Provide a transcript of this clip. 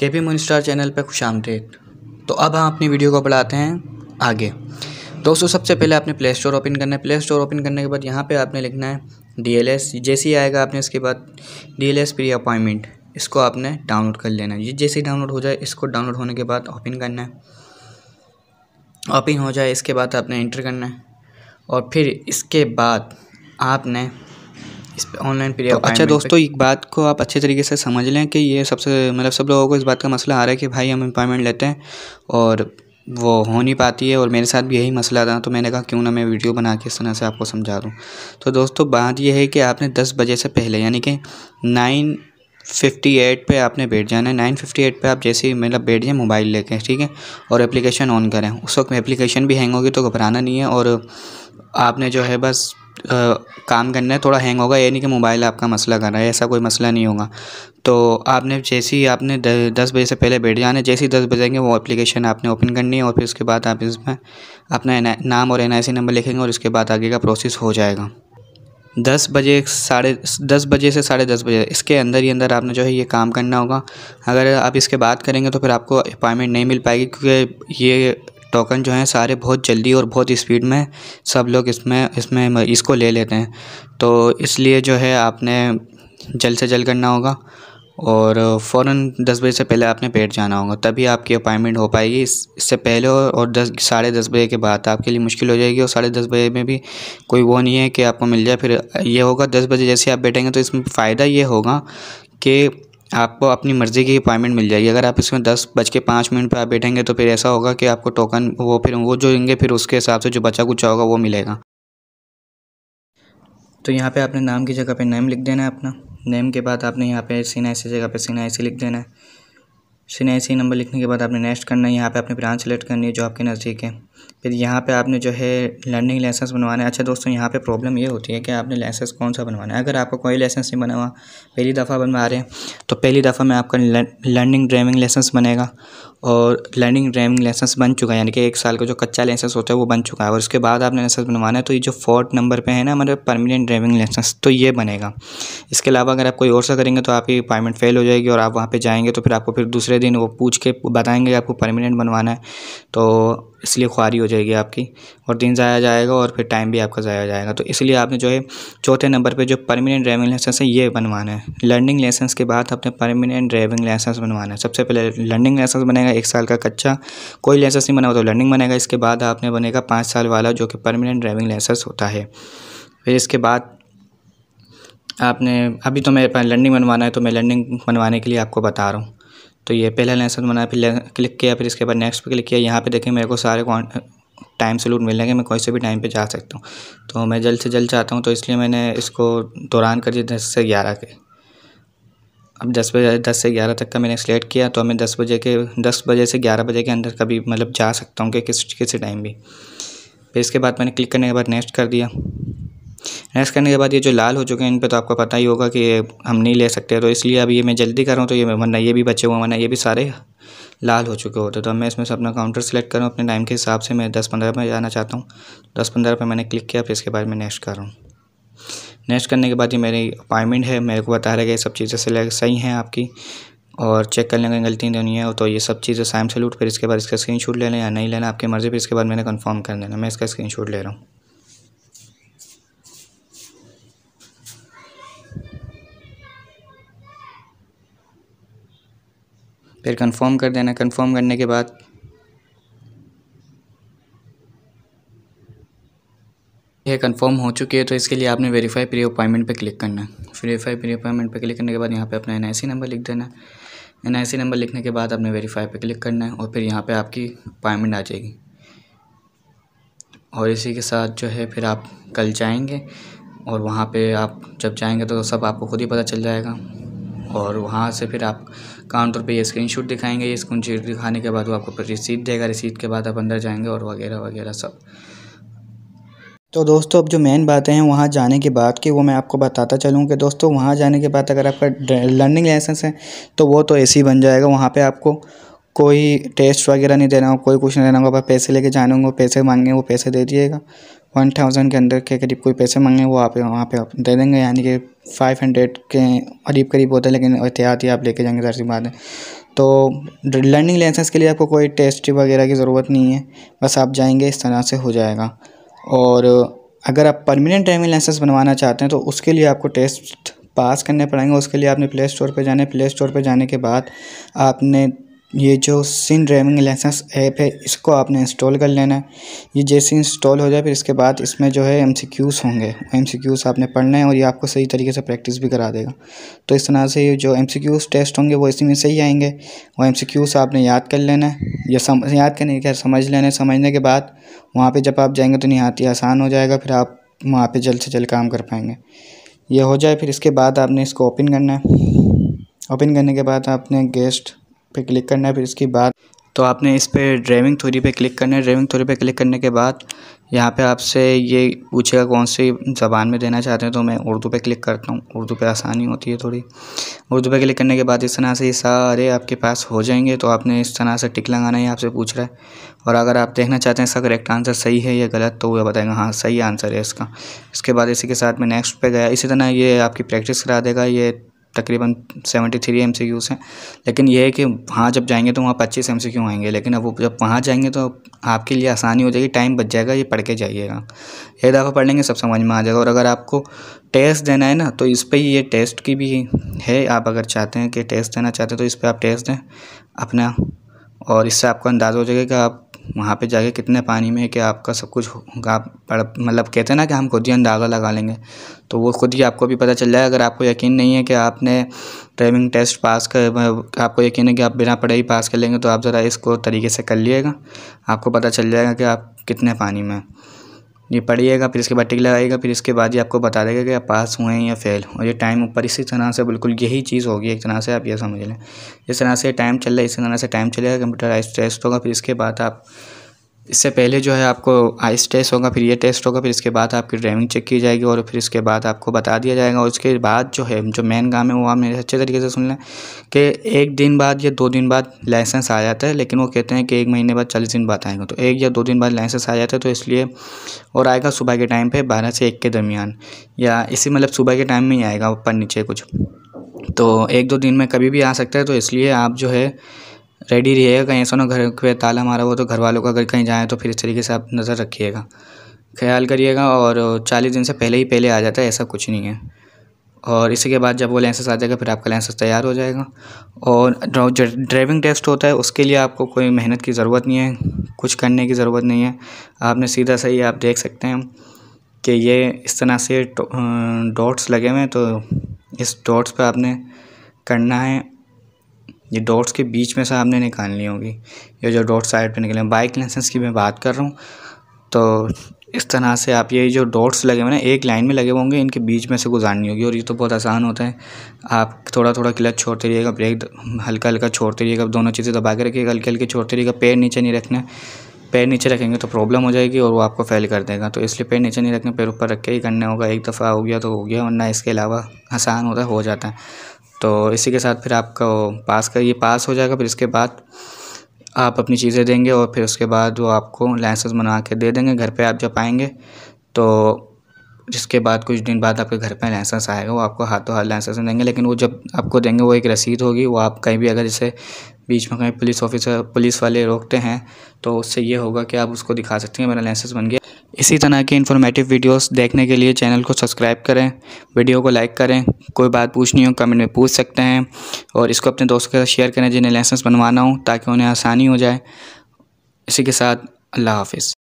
के P moon star channel पर खुश आमदेद तो अब हम अपनी वीडियो को बढ़ाते हैं आगे दोस्तों सबसे पहले आपने प्ले स्टोर ओपन करना है प्ले स्टोर ओपन करने के बाद यहाँ पे आपने लिखना है डी एल एस जैसे ही आएगा आपने इसके बाद D L S pre appointment इसको आपने डाउनलोड कर लेना है ये जैसे ही डाउनलोड हो जाए इसको डाउनलोड होने के बाद ओपन करना है ओपन हो जाए इसके बाद आपने इंटर करना है और फिर इसके बाद आपने इस पर ऑनलाइन पीरियड तो अच्छा दोस्तों एक बात को आप अच्छे तरीके से समझ लें कि ये सबसे मतलब सब लोगों को इस बात का मसला आ रहा है कि भाई हम एम्प्लॉयमेंट लेते हैं और वो हो नहीं पाती है और मेरे साथ भी यही मसला था तो मैंने कहा क्यों ना मैं वीडियो बना के इस तरह से आपको समझा दूँ तो दोस्तों बात यह है कि आपने दस बजे से पहले यानी कि नाइन फिफ्टी एट पर आपने बैठ जाना है नाइन फिफ्टी एट पर आप जैसे ही मतलब बैठ जाए मोबाइल लेके ठीक है और एप्लीकेशन ऑन करें उस वक्त एप्लीकेशन भी हैंग होगी तो घबराना नहीं है और आपने जो है बस आ, काम करना है थोड़ा हैंग होगा ये नहीं कि मोबाइल आपका मसला कर रहा है ऐसा कोई मसला नहीं होगा तो आपने जैसे ही आपने दस बजे से पहले बैठ जाना है जैसे ही दस बजेंगे वो एप्लीकेशन आपने ओपन करनी है और फिर उसके बाद आप इसमें अपना नाम और एन नंबर लिखेंगे और उसके बाद आगे का प्रोसेस हो जाएगा दस बजे साढ़े दस बजे से साढ़े दस बजे इसके अंदर ही अंदर आपने जो है ये काम करना होगा अगर आप इसके बात करेंगे तो फिर आपको अपॉइंटमेंट नहीं मिल पाएगी क्योंकि ये टोकन जो हैं सारे बहुत जल्दी और बहुत स्पीड में सब लोग इसमें इसमें इसको ले लेते हैं तो इसलिए जो है आपने जल्द से जल्द करना होगा और फ़ौर दस बजे से पहले आपने पेट जाना होगा तभी आपकी अपॉइंटमेंट हो पाएगी इससे पहले और दस साढ़े दस बजे के बाद आपके लिए मुश्किल हो जाएगी और साढ़े दस बजे में भी कोई वो नहीं है कि आपको मिल जाए फिर ये होगा दस बजे जैसे आप बैठेंगे तो इसमें फ़ायदा ये होगा कि आपको अपनी मर्ज़ी की अपॉइंटमेंट मिल जाएगी अगर आप इसमें दस बज के पाँच मिनट पर आप बैठेंगे तो फिर ऐसा होगा कि आपको टोकन वो फिर वो जो देंगे फिर उसके हिसाब से जो बचा कुचा होगा वो मिलेगा तो यहाँ पे आपने नाम की जगह पे नेम लिख देना है अपना नेम के बाद आपने यहाँ पे सी जगह पे सी लिख देना है सी नंबर लिखने के बाद आपने नेक्स्ट करना है यहाँ पे अपनी ब्रांच सेलेक्ट करनी है जो आपके नज़दीक है फिर यहाँ पे आपने जो है लर्निंग लाइसेंस बनवाना है अच्छा दोस्तों यहाँ पे प्रॉब्लम ये होती है कि आपने लाइसेंस कौन सा बनवाना है अगर आपको कोई लाइसेंस नहीं बना हुआ पहली दफ़ा बनवा रहे हैं तो पहली दफ़ा में आपका लर्निंग ड्राइविंग लाइसेंस बनेगा और लर्निंग ड्राइविंग लाइसेंस बन चुका है यानी कि एक साल का जो कच्चा लाइसेंस होता है वो बन चुका है और उसके बाद आपने लाइसेंस बनवाना है तो ये जो फोर्थ नंबर पर है ना हमारे परमानेंट ड्राइविंग लाइसेंस तो ये बनेगा इसके अलावा अगर आप कोई और सा करेंगे तो आपकी अपॉइंटमेंट फेल हो जाएगी और आप वहाँ पर जाएंगे तो फिर आपको फिर दूसरे दिन वो पूछ के बताएँगे आपको परमानेंट बनवाना है तो इसलिए ख्वारी हो जाएगी आपकी और दिन ज़ाया जाएगा और फिर टाइम भी आपका ज़ाया जाएगा तो इसलिए आपने जो है चौथे नंबर पे जो परमानेंट ड्राइविंग लाइसेंस है ये बनवाना है लर्निंग लाइसेंस के बाद आपने परमानेंट ड्राइविंग लाइसेंस बनवाना है सबसे पहले लर्निंग लाइसेंस बनेगा एक साल का कच्चा कोई लाइसेंस नहीं बना तो लर्निंग बनेगा इसके बाद आपने बनेगा पाँच साल वाला जो कि परमानेंट ड्राइविंग लाइसेंस होता है फिर इसके बाद आपने अभी तो मेरे पास लर्निंग बनवाना है तो मैं लर्निंग बनवाने के लिए आपको बता रहा हूँ तो ये पहला लेसन बनाया फिर क्लिक किया फिर इसके बाद नेक्स्ट पे क्लिक किया यहाँ पे देखें मेरे को सारे टाइम स्लूट मिलेंगे मैं कोई से भी टाइम पे जा सकता हूँ तो मैं जल्द से जल्द चाहता हूँ तो इसलिए मैंने इसको दौरान कर दिया दस से ग्यारह के अब दस बजे दस से ग्यारह तक का मैंने सेलेक्ट किया तो मैं दस बजे के दस बजे से ग्यारह बजे के अंदर कभी मतलब जा सकता हूँ कि किस किसी टाइम भी फिर इसके बाद मैंने क्लिक करने के बाद नेक्स्ट कर दिया रेस्ट करने के बाद ये जो लाल हो चुके हैं इन पर तो आपको पता ही होगा कि हम नहीं ले सकते तो इसलिए अब ये मैं जल्दी कर रहा हूँ तो ये वरना ये भी बचे हुए वरना ये भी सारे लाल हो चुके होते तो मैं इसमें से अपना काउंटर सेलेक्ट करूँ अपने टाइम के हिसाब से मैं दस पंद्रह पर जाना चाहता हूँ दस पंद्रह पर मैंने क्लिक किया फिर इसके बाद मैं नेक्स्ट कर रहा हूँ नेक्स्ट करने के बाद ये मेरी अपॉइंटमेंट है मेरे को बता रहे सब चीज़ें सिलेक्ट सही हैं आपकी और चेक करने लेंगे गलती नहीं है तो ये सब चीज़ें साइम सैल्यूट फिर इसके बाद इसका स्क्रीनशॉट ले लें या नहीं लेना आपकी मर्ज़ी फिर इसके बाद मैंने कंफर्म कर देना मैं इसका स्क्रीनशॉट ले रहा हूँ फिर कंफर्म कर देना कंफर्म करने के बाद यह कंफर्म हो चुकी है तो इसके लिए आपने वेरीफाई प्री अपॉइंटमेंट पे क्लिक करना वेरीफाई प्री अपॉइंटमेंट पे क्लिक करने के बाद यहाँ पे अपना एन नंबर लिख देना एन नंबर लिखने के बाद आपने वेरीफाई पे क्लिक करना है और फिर यहाँ पे आपकी अपॉइंटमेंट आ जाएगी और इसी के साथ जो है फिर आप कल जाएंगे और वहाँ पे आप जब जाएंगे तो सब आपको खुद ही पता चल जाएगा और वहाँ से फिर आप काउंटर पे ये स्क्रीनशॉट दिखाएंगे ये स्क्रीनशॉट दिखाने के बाद वो आपको रिसीट देगा रिसीट के बाद आप अंदर जाएंगे और वगैरह वगैरह सब तो दोस्तों अब जो मेन बातें हैं वहाँ जाने के बाद की वो मैं आपको बताता चलूँ कि दोस्तों वहाँ जाने के बाद अगर आपका लर्निंग लाइसेंस है तो वो तो ए बन जाएगा वहाँ पर आपको कोई टेस्ट वगैरह नहीं देना हो कोई कुछ नहीं देना होगा पैसे लेके जाने होंगे पैसे मांगे वो पैसे दे दिएगा वन थाउजेंड के अंदर के करीब कोई पैसे मांगे वो आप वहाँ पे आप दे देंगे यानी कि फाइव हंड्रेड के करीब करीब होते हैं लेकिन एहतियात ही आप लेके जाएंगे जाहिर सी बात है तो लर्निंग लाइसेंस के लिए आपको कोई टेस्ट वगैरह की ज़रूरत नहीं है बस आप जाएंगे इस तरह से हो जाएगा और अगर आप परमानेंट ड्राइविंग लाइसेंस बनवाना चाहते हैं तो उसके लिए आपको टेस्ट पास करने पड़ेंगे उसके लिए आपने प्ले स्टोर पर जाना है प्ले स्टोर पर जाने के बाद आपने ये जो सिन ड्राइविंग लाइसेंस ऐप है इसको आपने इंस्टॉल कर लेना है ये जैसे इंस्टॉल हो जाए फिर इसके बाद इसमें जो है एम होंगे एम आपने पढ़ना है और ये आपको सही तरीके से प्रैक्टिस भी करा देगा तो इस तरह से ये जो एम टेस्ट होंगे वो इसी में सही आएंगे वो एम आपने याद कर लेना है या सम याद करने के समझ लेना है समझने के बाद वहाँ पर जब आप जाएंगे तो आती आसान हो जाएगा फिर आप वहाँ पर जल्द से जल्द काम कर पाएंगे ये हो जाए फिर इसके बाद आपने इसको ओपन करना है ओपन करने के बाद आपने गेस्ट पे क्लिक करना है फिर इसके बाद तो आपने इस पर ड्राइविंग थ्योरी पे क्लिक करना है ड्राइविंग थोड़ी पे क्लिक करने के बाद यहाँ पे आपसे ये पूछेगा कौन सी ज़बान में देना चाहते हैं तो मैं उर्दू पे क्लिक करता हूँ उर्दू पे आसानी होती है थोड़ी उर्दू पे क्लिक करने के बाद इस तरह से ये सारे आपके पास हो जाएंगे तो आपने इस तरह से टिक लगाना है आपसे पूछ रहा है और अगर आप देखना चाहते हैं इसका करेक्ट आंसर सही है या गलत तो वह बताएंगे हाँ सही आंसर है इसका इसके बाद इसी के साथ मैं नेक्स्ट पर गया इसी तरह ये आपकी प्रैक्टिस करा देगा ये तकरीबन seventy three M C Qs हैं लेकिन यह है कि वहाँ जब जाएंगे तो वहाँ पच्चीस एम सी क्यू आएंगे लेकिन अब जब वहाँ जाएंगे तो आपके लिए आसानी हो जाएगी टाइम बच जाएगा ये पढ़ के जाइएगा एक दफ़ा पढ़ लेंगे सब समझ में आ जाएगा और अगर आपको टेस्ट देना है ना तो इस पर ही ये टेस्ट की भी है आप अगर चाहते हैं कि टेस्ट देना चाहते हैं तो इस पर आप टेस्ट दें अपना और इससे आपको अंदाज़ा हो जाएगा कि आप वहाँ पे जाके कितने पानी में है कि आपका सब कुछ होगा मतलब कहते हैं ना कि हम खुद ही अंदाज़ा लगा लेंगे तो वो खुद ही आपको भी पता चल जाए अगर आपको यकीन नहीं है कि आपने ड्राइविंग टेस्ट पास कर आपको यकीन है कि आप बिना पढ़े ही पास कर लेंगे तो आप ज़रा इसको तरीके से कर लिएगा आपको पता चल जाएगा कि आप कितने पानी में ये पढ़िएगा फिर इसके बाद टिक लगाएगा फिर इसके बाद ये आपको बता देगा कि आप पास हुए हैं या फेल और ये टाइम ऊपर इसी तरह से बिल्कुल यही चीज़ होगी एक तरह से आप ये समझ लें जिस तरह से टाइम चल रहा है इसी तरह से टाइम चलेगा कंप्यूटराइज टेस्ट होगा फिर इसके बाद आप इससे पहले जो है आपको आइस टेस्ट होगा फिर ये टेस्ट होगा फिर इसके बाद आपकी ड्राइविंग चेक की जाएगी और फिर इसके बाद आपको बता दिया जाएगा और उसके बाद जो है जो मेन काम है वो आप मेरे अच्छे तरीके से सुन लें कि एक दिन बाद या दो दिन बाद लाइसेंस आ जाता है लेकिन वो कहते हैं कि एक महीने बाद चालीस दिन बाद आएगा तो एक या दो दिन बाद लाइसेंस आ जाता है तो इसलिए और आएगा सुबह के टाइम पर बारह से एक के दरमियान या इसी मतलब सुबह के टाइम में ही आएगा ऊपर नीचे कुछ तो एक दो दिन में कभी भी आ सकता है तो इसलिए आप जो है रेडी रहिएगा कहीं ऐसा ना घर पे ताला मारा हो तो घर वालों का अगर कहीं जाएँ तो फिर इस तरीके से आप नज़र रखिएगा ख्याल करिएगा और चालीस दिन से पहले ही पहले आ जाता है ऐसा कुछ नहीं है और इसी के बाद जब वो लाइसेंस आ जाएगा फिर आपका लाइसेंस तैयार हो जाएगा और ड्राइविंग टेस्ट होता है उसके लिए आपको कोई मेहनत की ज़रूरत नहीं है कुछ करने की ज़रूरत नहीं है आपने सीधा सही आप देख सकते हैं कि ये इस तरह से डॉट्स लगे हुए हैं तो इस डॉट्स पर आपने करना है ये डॉट्स के बीच में से आपने निकालनी होगी ये जो डॉट साइड पे निकले बाइक लाइसेंस की मैं बात कर रहा हूँ तो इस तरह से आप ये जो डॉट्स लगे हुए ना एक लाइन में लगे होंगे इनके बीच में से गुजारनी होगी और ये तो बहुत आसान होता है आप थोड़ा थोड़ा क्लच छोड़ते रहिएगा ब्रेक हल्का हल्का छोड़ते रहिएगा दोनों चीज़ें दबा के रखिएगा हल्के हल्के छोड़ते रहिएगा पैर नीचे नहीं रखना पैर नीचे रखेंगे तो प्रॉब्लम हो जाएगी और वो आपको फेल कर देगा तो इसलिए पैर नीचे नहीं रखना पैर ऊपर रख के ही करना होगा एक दफ़ा हो गया तो हो गया वरना इसके अलावा आसान होता है हो जाता है तो इसी के साथ फिर आपका पास का ये पास हो जाएगा फिर इसके बाद आप अपनी चीज़ें देंगे और फिर उसके बाद वो आपको लाइसेंस बना के दे देंगे घर पे आप जब आएंगे तो जिसके बाद कुछ दिन बाद आपके घर पे लाइसेंस आएगा वो आपको हाथों हाथ लाइसेंस देंगे लेकिन वो जब आपको देंगे वो एक रसीद होगी वो आप कहीं भी अगर जैसे बीच में कहीं पुलिस ऑफिसर पुलिस वाले रोकते हैं तो उससे ये होगा कि आप उसको दिखा सकते हैं मेरा लाइसेंस बन गया इसी तरह के इन्फॉर्मेटिव वीडियोस देखने के लिए चैनल को सब्सक्राइब करें वीडियो को लाइक करें कोई बात पूछनी हो कमेंट में पूछ सकते हैं और इसको अपने दोस्तों के साथ शेयर करें जिन्हें लाइसेंस बनवाना हो ताकि उन्हें आसानी हो जाए इसी के साथ अल्लाह हाफिज़